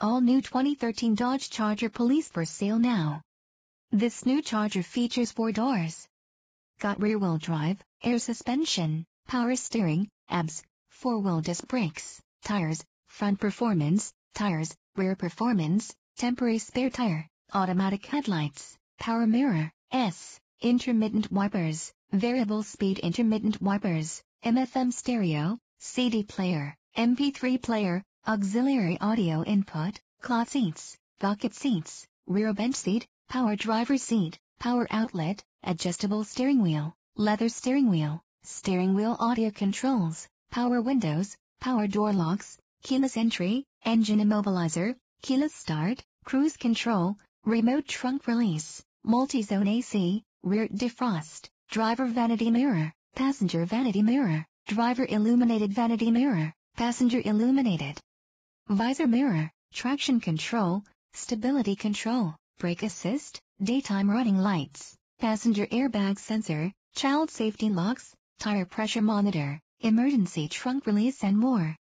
All new 2013 Dodge Charger Police for sale now. This new Charger features four doors. Got rear-wheel drive, air suspension, power steering, ABS, four-wheel disc brakes, tires, front performance, tires, rear performance, temporary spare tire, automatic headlights, power mirror, S, intermittent wipers, variable speed intermittent wipers, MFM stereo, CD player, MP3 player, auxiliary audio input, cloth seats, bucket seats, rear bench seat, power driver seat, power outlet, adjustable steering wheel, leather steering wheel, steering wheel audio controls, power windows, power door locks, keyless entry, engine immobilizer, keyless start, cruise control, remote trunk release, multi-zone AC, rear defrost, driver vanity mirror, passenger vanity mirror, driver illuminated vanity mirror, passenger illuminated visor mirror, traction control, stability control, brake assist, daytime running lights, passenger airbag sensor, child safety locks, tire pressure monitor, emergency trunk release and more.